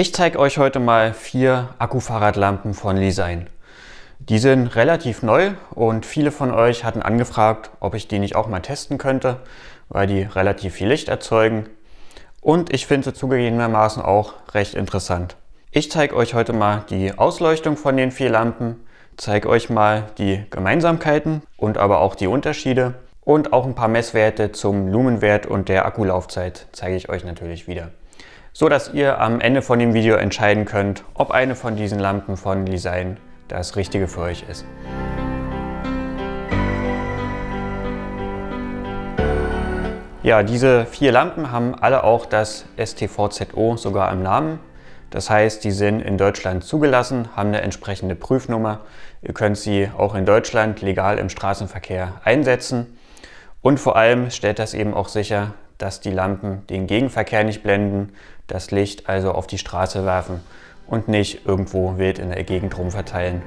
Ich zeige euch heute mal vier Akkufahrradlampen von Lisein. Die sind relativ neu und viele von euch hatten angefragt, ob ich die nicht auch mal testen könnte, weil die relativ viel Licht erzeugen. Und ich finde sie zugegebenermaßen auch recht interessant. Ich zeige euch heute mal die Ausleuchtung von den vier Lampen, zeige euch mal die Gemeinsamkeiten und aber auch die Unterschiede und auch ein paar Messwerte zum Lumenwert und der Akkulaufzeit zeige ich euch natürlich wieder so dass ihr am Ende von dem Video entscheiden könnt, ob eine von diesen Lampen von Design das Richtige für euch ist. Ja, diese vier Lampen haben alle auch das STVZO sogar im Namen. Das heißt, die sind in Deutschland zugelassen, haben eine entsprechende Prüfnummer. Ihr könnt sie auch in Deutschland legal im Straßenverkehr einsetzen. Und vor allem stellt das eben auch sicher, dass die Lampen den Gegenverkehr nicht blenden, das Licht also auf die Straße werfen und nicht irgendwo wild in der Gegend rumverteilen.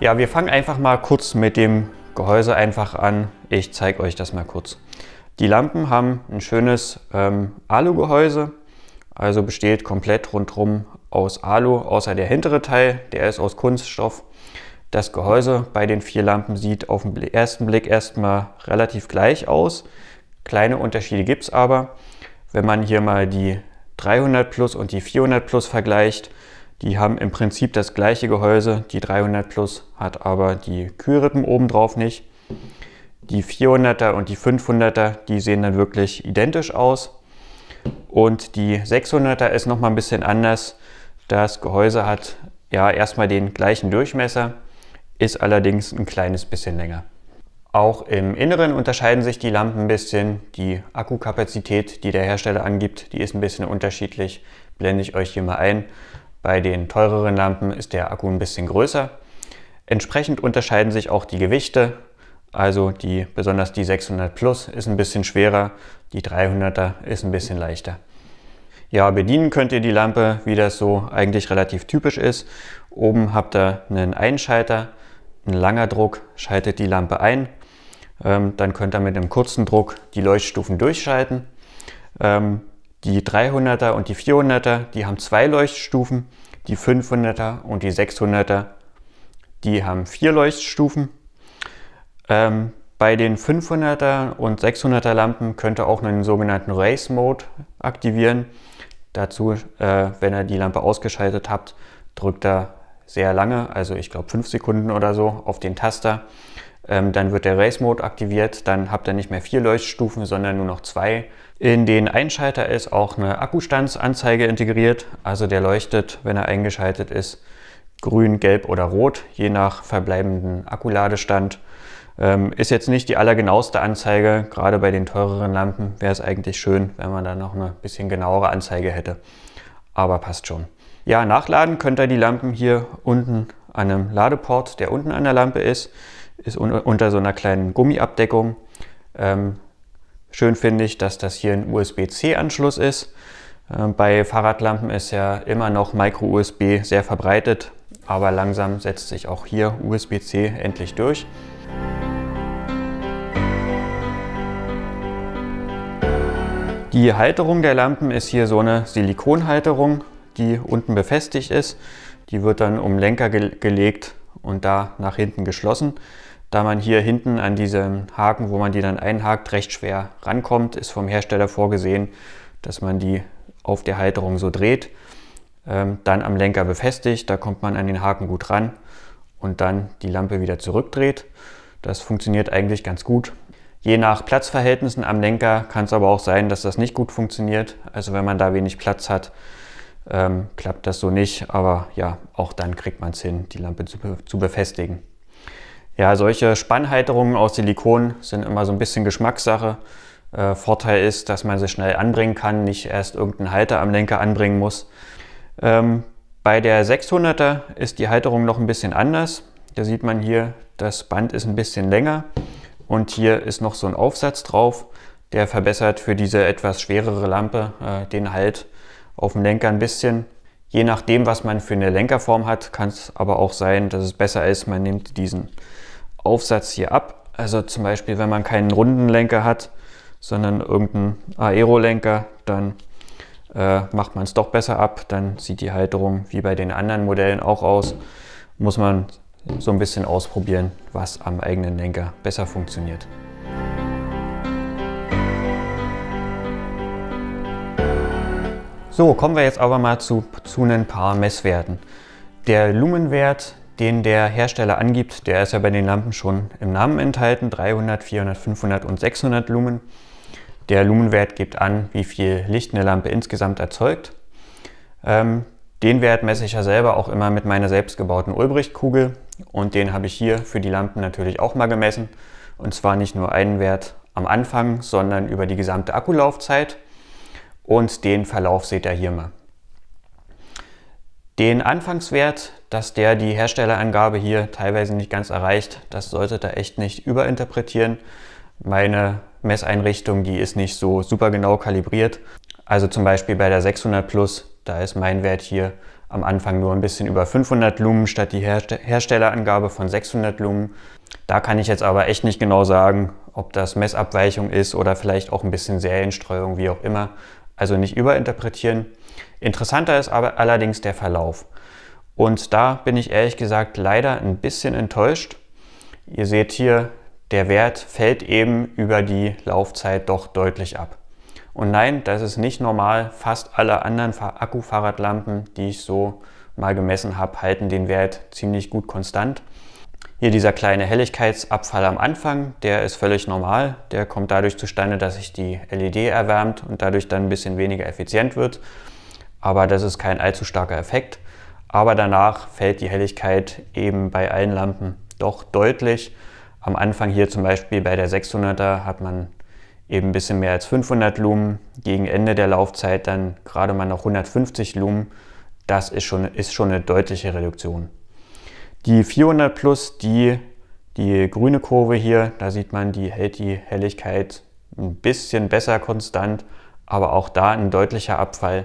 Ja, wir fangen einfach mal kurz mit dem Gehäuse einfach an. Ich zeige euch das mal kurz. Die Lampen haben ein schönes ähm, Alugehäuse, also besteht komplett rundherum aus Alu, außer der hintere Teil, der ist aus Kunststoff. Das Gehäuse bei den vier Lampen sieht auf den ersten Blick erstmal relativ gleich aus. Kleine Unterschiede gibt es aber. Wenn man hier mal die 300 Plus und die 400 Plus vergleicht, die haben im Prinzip das gleiche Gehäuse. Die 300 Plus hat aber die Kühlrippen obendrauf nicht. Die 400er und die 500er, die sehen dann wirklich identisch aus. Und die 600er ist nochmal ein bisschen anders. Das Gehäuse hat ja erstmal den gleichen Durchmesser, ist allerdings ein kleines bisschen länger. Auch im Inneren unterscheiden sich die Lampen ein bisschen. Die Akkukapazität, die der Hersteller angibt, die ist ein bisschen unterschiedlich. Blende ich euch hier mal ein. Bei den teureren Lampen ist der Akku ein bisschen größer. Entsprechend unterscheiden sich auch die Gewichte. Also die, besonders die 600 Plus ist ein bisschen schwerer, die 300er ist ein bisschen leichter. Ja, bedienen könnt ihr die Lampe, wie das so eigentlich relativ typisch ist. Oben habt ihr einen Einschalter, ein langer Druck schaltet die Lampe ein. Ähm, dann könnt ihr mit einem kurzen Druck die Leuchtstufen durchschalten. Ähm, die 300er und die 400er, die haben zwei Leuchtstufen. Die 500er und die 600er, die haben vier Leuchtstufen. Ähm, bei den 500er und 600er Lampen könnt ihr auch einen sogenannten Race Mode aktivieren. Dazu, äh, wenn ihr die Lampe ausgeschaltet habt, drückt ihr sehr lange, also ich glaube fünf Sekunden oder so, auf den Taster. Ähm, dann wird der Race Mode aktiviert, dann habt ihr nicht mehr vier Leuchtstufen, sondern nur noch zwei. In den Einschalter ist auch eine Akkustandsanzeige integriert, also der leuchtet, wenn er eingeschaltet ist, grün, gelb oder rot, je nach verbleibenden Akkuladestand. Ähm, ist jetzt nicht die allergenaueste Anzeige, gerade bei den teureren Lampen wäre es eigentlich schön, wenn man da noch eine bisschen genauere Anzeige hätte, aber passt schon. Ja, nachladen könnt ihr die Lampen hier unten an einem Ladeport, der unten an der Lampe ist. Ist un unter so einer kleinen Gummiabdeckung. Ähm, schön finde ich, dass das hier ein USB-C-Anschluss ist. Ähm, bei Fahrradlampen ist ja immer noch Micro-USB sehr verbreitet, aber langsam setzt sich auch hier USB-C endlich durch. Die Halterung der Lampen ist hier so eine Silikonhalterung die unten befestigt ist. Die wird dann um Lenker ge gelegt und da nach hinten geschlossen. Da man hier hinten an diesem Haken, wo man die dann einhakt, recht schwer rankommt, ist vom Hersteller vorgesehen, dass man die auf der Halterung so dreht, ähm, dann am Lenker befestigt, da kommt man an den Haken gut ran und dann die Lampe wieder zurückdreht. Das funktioniert eigentlich ganz gut. Je nach Platzverhältnissen am Lenker kann es aber auch sein, dass das nicht gut funktioniert. Also wenn man da wenig Platz hat, ähm, klappt das so nicht, aber ja, auch dann kriegt man es hin, die Lampe zu, zu befestigen. Ja, solche Spannhalterungen aus Silikon sind immer so ein bisschen Geschmackssache. Äh, Vorteil ist, dass man sie schnell anbringen kann, nicht erst irgendeinen Halter am Lenker anbringen muss. Ähm, bei der 600er ist die Halterung noch ein bisschen anders. Da sieht man hier, das Band ist ein bisschen länger und hier ist noch so ein Aufsatz drauf, der verbessert für diese etwas schwerere Lampe äh, den Halt auf dem Lenker ein bisschen. Je nachdem, was man für eine Lenkerform hat, kann es aber auch sein, dass es besser ist, man nimmt diesen Aufsatz hier ab. Also zum Beispiel, wenn man keinen runden Lenker hat, sondern irgendeinen Aero-Lenker, dann äh, macht man es doch besser ab. Dann sieht die Halterung wie bei den anderen Modellen auch aus. Muss man so ein bisschen ausprobieren, was am eigenen Lenker besser funktioniert. So, kommen wir jetzt aber mal zu, zu ein paar Messwerten. Der Lumenwert, den der Hersteller angibt, der ist ja bei den Lampen schon im Namen enthalten, 300, 400, 500 und 600 Lumen. Der Lumenwert gibt an, wie viel Licht eine Lampe insgesamt erzeugt. Ähm, den Wert messe ich ja selber auch immer mit meiner selbstgebauten Ulbricht-Kugel und den habe ich hier für die Lampen natürlich auch mal gemessen. Und zwar nicht nur einen Wert am Anfang, sondern über die gesamte Akkulaufzeit und den Verlauf seht ihr hier mal. Den Anfangswert, dass der die Herstellerangabe hier teilweise nicht ganz erreicht, das solltet ihr echt nicht überinterpretieren. Meine Messeinrichtung, die ist nicht so super genau kalibriert. Also zum Beispiel bei der 600 Plus, da ist mein Wert hier am Anfang nur ein bisschen über 500 Lumen statt die Herstellerangabe von 600 Lumen. Da kann ich jetzt aber echt nicht genau sagen, ob das Messabweichung ist oder vielleicht auch ein bisschen Serienstreuung, wie auch immer also nicht überinterpretieren. Interessanter ist aber allerdings der Verlauf. Und da bin ich ehrlich gesagt leider ein bisschen enttäuscht. Ihr seht hier, der Wert fällt eben über die Laufzeit doch deutlich ab. Und nein, das ist nicht normal. Fast alle anderen Akkufahrradlampen, die ich so mal gemessen habe, halten den Wert ziemlich gut konstant. Hier dieser kleine Helligkeitsabfall am Anfang, der ist völlig normal. Der kommt dadurch zustande, dass sich die LED erwärmt und dadurch dann ein bisschen weniger effizient wird. Aber das ist kein allzu starker Effekt. Aber danach fällt die Helligkeit eben bei allen Lampen doch deutlich. Am Anfang hier zum Beispiel bei der 600er hat man eben ein bisschen mehr als 500 Lumen. Gegen Ende der Laufzeit dann gerade mal noch 150 Lumen. Das ist schon, ist schon eine deutliche Reduktion. Die 400 Plus, die, die grüne Kurve hier, da sieht man, die hält die Helligkeit ein bisschen besser konstant, aber auch da ein deutlicher Abfall.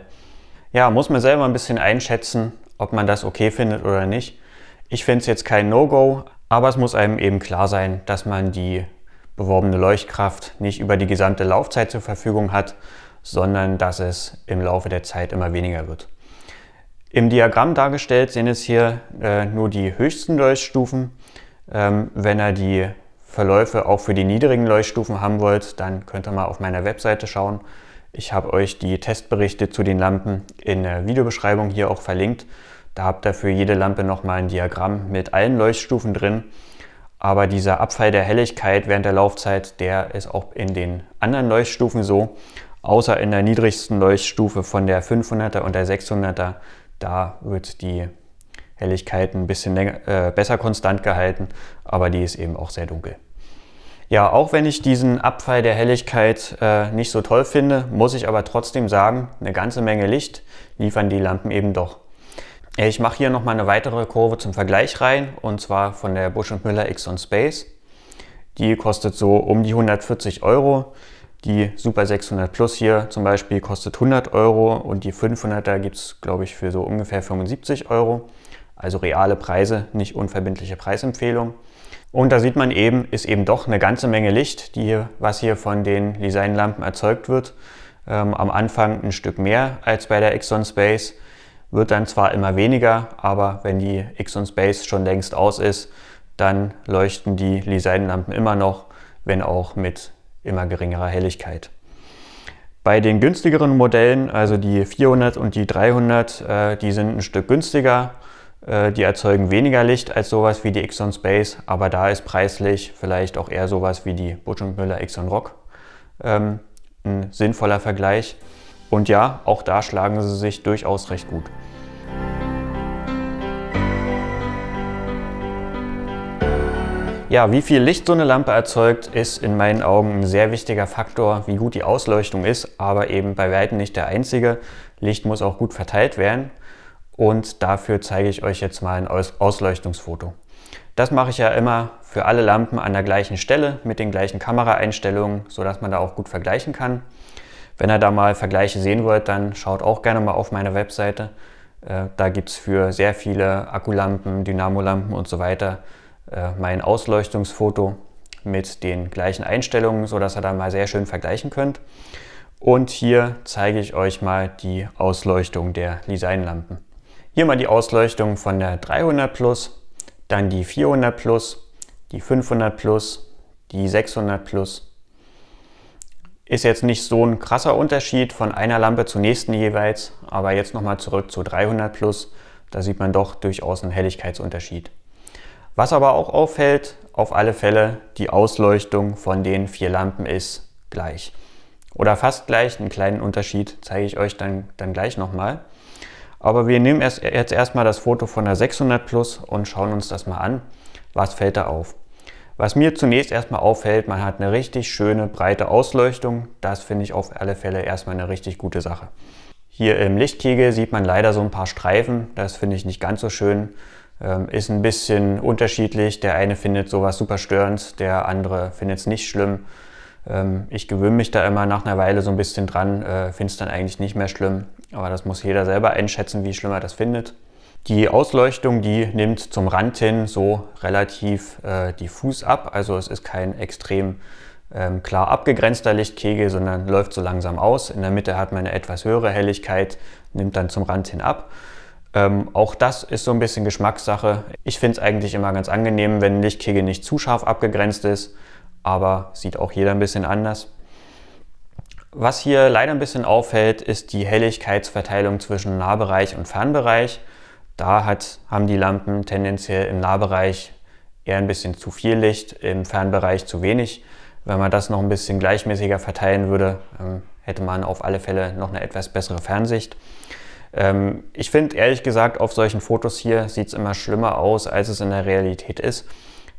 Ja, muss man selber ein bisschen einschätzen, ob man das okay findet oder nicht. Ich finde es jetzt kein No-Go, aber es muss einem eben klar sein, dass man die beworbene Leuchtkraft nicht über die gesamte Laufzeit zur Verfügung hat, sondern dass es im Laufe der Zeit immer weniger wird. Im Diagramm dargestellt sehen es hier äh, nur die höchsten Leuchtstufen. Ähm, wenn ihr die Verläufe auch für die niedrigen Leuchtstufen haben wollt, dann könnt ihr mal auf meiner Webseite schauen. Ich habe euch die Testberichte zu den Lampen in der Videobeschreibung hier auch verlinkt. Da habt ihr für jede Lampe nochmal ein Diagramm mit allen Leuchtstufen drin. Aber dieser Abfall der Helligkeit während der Laufzeit, der ist auch in den anderen Leuchtstufen so. Außer in der niedrigsten Leuchtstufe von der 500er und der 600er da wird die Helligkeit ein bisschen länger, äh, besser konstant gehalten, aber die ist eben auch sehr dunkel. Ja, auch wenn ich diesen Abfall der Helligkeit äh, nicht so toll finde, muss ich aber trotzdem sagen, eine ganze Menge Licht liefern die Lampen eben doch. Ich mache hier nochmal eine weitere Kurve zum Vergleich rein, und zwar von der Busch Müller X on Space. Die kostet so um die 140 Euro. Die Super 600 Plus hier zum Beispiel kostet 100 Euro und die 500er gibt es, glaube ich, für so ungefähr 75 Euro. Also reale Preise, nicht unverbindliche Preisempfehlung. Und da sieht man eben, ist eben doch eine ganze Menge Licht, die, was hier von den Designlampen erzeugt wird. Ähm, am Anfang ein Stück mehr als bei der Exxon Space, wird dann zwar immer weniger, aber wenn die Exxon Space schon längst aus ist, dann leuchten die Designlampen immer noch, wenn auch mit immer geringerer Helligkeit. Bei den günstigeren Modellen, also die 400 und die 300, äh, die sind ein Stück günstiger. Äh, die erzeugen weniger Licht als sowas wie die Exxon Space, aber da ist preislich vielleicht auch eher sowas wie die Butch und Müller Exxon Rock ähm, ein sinnvoller Vergleich. Und ja, auch da schlagen sie sich durchaus recht gut. Ja, wie viel Licht so eine Lampe erzeugt, ist in meinen Augen ein sehr wichtiger Faktor, wie gut die Ausleuchtung ist, aber eben bei weitem nicht der einzige. Licht muss auch gut verteilt werden und dafür zeige ich euch jetzt mal ein Ausleuchtungsfoto. Das mache ich ja immer für alle Lampen an der gleichen Stelle mit den gleichen Kameraeinstellungen, sodass man da auch gut vergleichen kann. Wenn ihr da mal Vergleiche sehen wollt, dann schaut auch gerne mal auf meine Webseite. Äh, da gibt es für sehr viele Akkulampen, Dynamolampen und so weiter äh, mein Ausleuchtungsfoto mit den gleichen Einstellungen, sodass ihr da mal sehr schön vergleichen könnt. Und hier zeige ich euch mal die Ausleuchtung der Designlampen. Hier mal die Ausleuchtung von der 300 Plus, dann die 400 Plus, die 500 Plus, die 600 Plus. Ist jetzt nicht so ein krasser Unterschied von einer Lampe zur nächsten jeweils, aber jetzt nochmal zurück zu 300 Plus. Da sieht man doch durchaus einen Helligkeitsunterschied. Was aber auch auffällt, auf alle Fälle die Ausleuchtung von den vier Lampen ist gleich. Oder fast gleich, einen kleinen Unterschied zeige ich euch dann, dann gleich nochmal. Aber wir nehmen erst, jetzt erstmal das Foto von der 600 Plus und schauen uns das mal an. Was fällt da auf? Was mir zunächst erstmal auffällt, man hat eine richtig schöne breite Ausleuchtung. Das finde ich auf alle Fälle erstmal eine richtig gute Sache. Hier im Lichtkegel sieht man leider so ein paar Streifen. Das finde ich nicht ganz so schön. Ähm, ist ein bisschen unterschiedlich. Der eine findet sowas super störend, der andere findet es nicht schlimm. Ähm, ich gewöhne mich da immer nach einer Weile so ein bisschen dran, äh, finde es dann eigentlich nicht mehr schlimm. Aber das muss jeder selber einschätzen, wie schlimm er das findet. Die Ausleuchtung, die nimmt zum Rand hin so relativ äh, diffus ab. Also es ist kein extrem ähm, klar abgegrenzter Lichtkegel, sondern läuft so langsam aus. In der Mitte hat man eine etwas höhere Helligkeit, nimmt dann zum Rand hin ab. Ähm, auch das ist so ein bisschen Geschmackssache. Ich finde es eigentlich immer ganz angenehm, wenn ein Lichtkegel nicht zu scharf abgegrenzt ist, aber sieht auch jeder ein bisschen anders. Was hier leider ein bisschen auffällt, ist die Helligkeitsverteilung zwischen Nahbereich und Fernbereich. Da hat, haben die Lampen tendenziell im Nahbereich eher ein bisschen zu viel Licht, im Fernbereich zu wenig. Wenn man das noch ein bisschen gleichmäßiger verteilen würde, ähm, hätte man auf alle Fälle noch eine etwas bessere Fernsicht. Ähm, ich finde ehrlich gesagt, auf solchen Fotos hier sieht es immer schlimmer aus, als es in der Realität ist.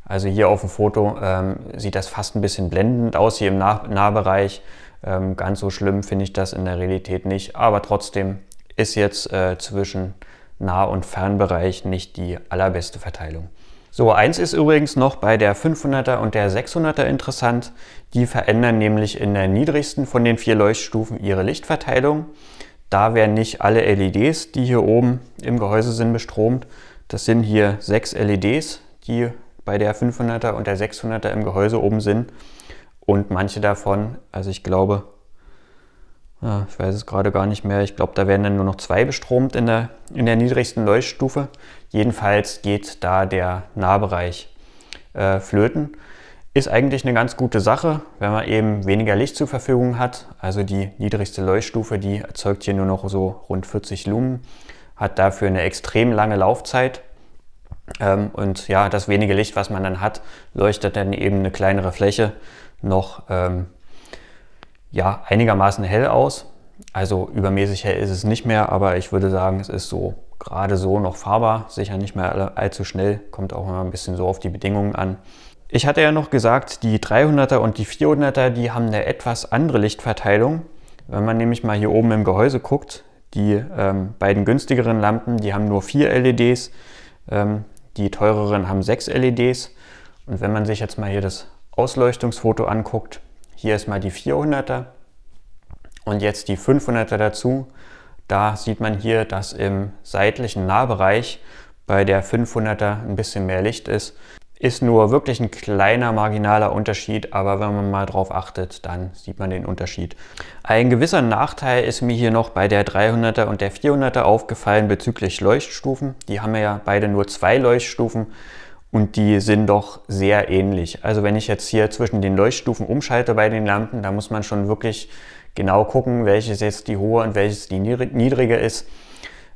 Also hier auf dem Foto ähm, sieht das fast ein bisschen blendend aus, hier im nah Nahbereich. Ähm, ganz so schlimm finde ich das in der Realität nicht, aber trotzdem ist jetzt äh, zwischen Nah- und Fernbereich nicht die allerbeste Verteilung. So, eins ist übrigens noch bei der 500er und der 600er interessant. Die verändern nämlich in der niedrigsten von den vier Leuchtstufen ihre Lichtverteilung. Da werden nicht alle LEDs, die hier oben im Gehäuse sind, bestromt. Das sind hier sechs LEDs, die bei der 500er und der 600er im Gehäuse oben sind. Und manche davon, also ich glaube, ich weiß es gerade gar nicht mehr, ich glaube, da werden dann nur noch zwei bestromt in der, in der niedrigsten Leuchtstufe. Jedenfalls geht da der Nahbereich äh, flöten. Ist eigentlich eine ganz gute Sache, wenn man eben weniger Licht zur Verfügung hat. Also die niedrigste Leuchtstufe, die erzeugt hier nur noch so rund 40 Lumen, hat dafür eine extrem lange Laufzeit. Ähm, und ja, das wenige Licht, was man dann hat, leuchtet dann eben eine kleinere Fläche noch ähm, ja, einigermaßen hell aus. Also übermäßig hell ist es nicht mehr, aber ich würde sagen, es ist so gerade so noch fahrbar. Sicher nicht mehr allzu schnell, kommt auch immer ein bisschen so auf die Bedingungen an. Ich hatte ja noch gesagt, die 300er und die 400er, die haben eine etwas andere Lichtverteilung. Wenn man nämlich mal hier oben im Gehäuse guckt, die ähm, beiden günstigeren Lampen, die haben nur vier LEDs, ähm, die teureren haben sechs LEDs. Und wenn man sich jetzt mal hier das Ausleuchtungsfoto anguckt, hier ist mal die 400er und jetzt die 500er dazu. Da sieht man hier, dass im seitlichen Nahbereich bei der 500er ein bisschen mehr Licht ist. Ist nur wirklich ein kleiner marginaler Unterschied, aber wenn man mal drauf achtet, dann sieht man den Unterschied. Ein gewisser Nachteil ist mir hier noch bei der 300er und der 400er aufgefallen bezüglich Leuchtstufen. Die haben ja beide nur zwei Leuchtstufen und die sind doch sehr ähnlich. Also wenn ich jetzt hier zwischen den Leuchtstufen umschalte bei den Lampen, da muss man schon wirklich genau gucken, welches jetzt die hohe und welches die niedrige ist.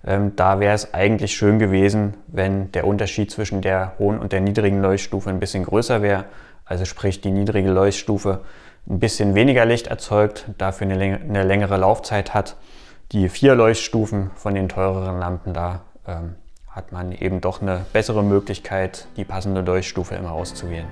Ähm, da wäre es eigentlich schön gewesen, wenn der Unterschied zwischen der hohen und der niedrigen Leuchtstufe ein bisschen größer wäre. Also sprich die niedrige Leuchtstufe ein bisschen weniger Licht erzeugt, dafür eine, läng eine längere Laufzeit hat. Die vier Leuchtstufen von den teureren Lampen da ähm, hat man eben doch eine bessere Möglichkeit, die passende Leuchtstufe immer auszuwählen.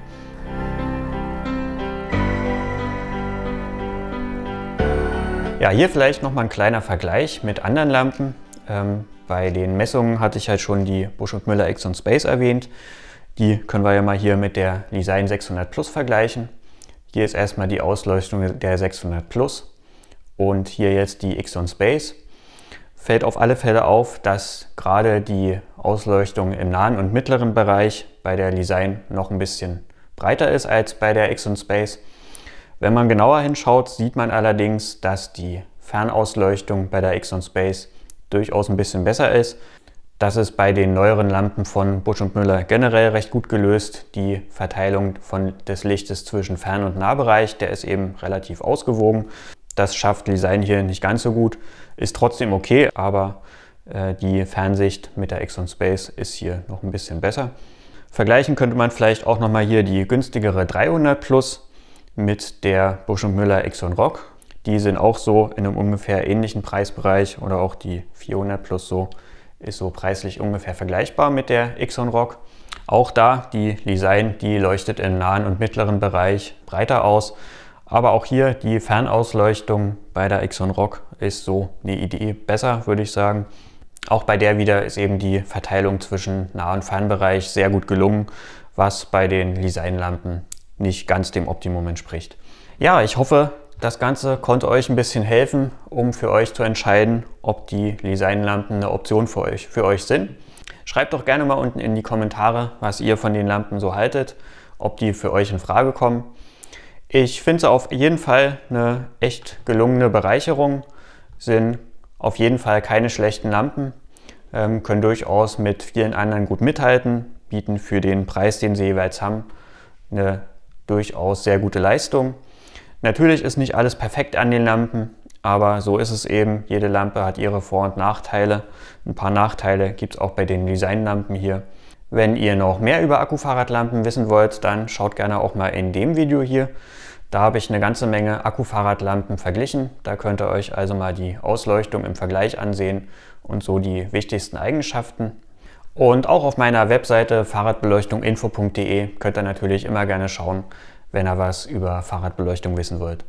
Ja, hier vielleicht nochmal ein kleiner Vergleich mit anderen Lampen. Ähm, bei den Messungen hatte ich halt schon die Busch und Müller Exxon Space erwähnt. Die können wir ja mal hier mit der Design 600 Plus vergleichen. Hier ist erstmal die Ausleuchtung der 600 Plus und hier jetzt die Exxon Space. Fällt auf alle Fälle auf, dass gerade die Ausleuchtung im nahen und mittleren Bereich bei der Design noch ein bisschen breiter ist als bei der Exxon Space. Wenn man genauer hinschaut, sieht man allerdings, dass die Fernausleuchtung bei der Exxon Space durchaus ein bisschen besser ist. Das ist bei den neueren Lampen von Busch und Müller generell recht gut gelöst. Die Verteilung von, des Lichtes zwischen Fern- und Nahbereich, der ist eben relativ ausgewogen. Das schafft Design hier nicht ganz so gut, ist trotzdem okay, aber äh, die Fernsicht mit der Exxon Space ist hier noch ein bisschen besser. Vergleichen könnte man vielleicht auch nochmal hier die günstigere 300 Plus mit der Busch und Müller Exxon Rock die sind auch so in einem ungefähr ähnlichen Preisbereich oder auch die 400 Plus so ist so preislich ungefähr vergleichbar mit der Exxon Rock. Auch da die Design, die leuchtet im nahen und mittleren Bereich breiter aus. Aber auch hier die Fernausleuchtung bei der Exxon Rock ist so eine Idee besser, würde ich sagen. Auch bei der wieder ist eben die Verteilung zwischen Nah- und Fernbereich sehr gut gelungen, was bei den Designlampen nicht ganz dem Optimum entspricht. Ja, ich hoffe, das Ganze konnte euch ein bisschen helfen, um für euch zu entscheiden, ob die Designlampen eine Option für euch, für euch sind. Schreibt doch gerne mal unten in die Kommentare, was ihr von den Lampen so haltet, ob die für euch in Frage kommen. Ich finde sie auf jeden Fall eine echt gelungene Bereicherung, sind auf jeden Fall keine schlechten Lampen, ähm, können durchaus mit vielen anderen gut mithalten, bieten für den Preis, den sie jeweils haben, eine durchaus sehr gute Leistung. Natürlich ist nicht alles perfekt an den Lampen, aber so ist es eben. Jede Lampe hat ihre Vor- und Nachteile. Ein paar Nachteile gibt es auch bei den Designlampen hier. Wenn ihr noch mehr über Akkufahrradlampen wissen wollt, dann schaut gerne auch mal in dem Video hier. Da habe ich eine ganze Menge Akkufahrradlampen verglichen. Da könnt ihr euch also mal die Ausleuchtung im Vergleich ansehen und so die wichtigsten Eigenschaften. Und auch auf meiner Webseite fahrradbeleuchtunginfo.de könnt ihr natürlich immer gerne schauen, wenn ihr was über Fahrradbeleuchtung wissen wollt.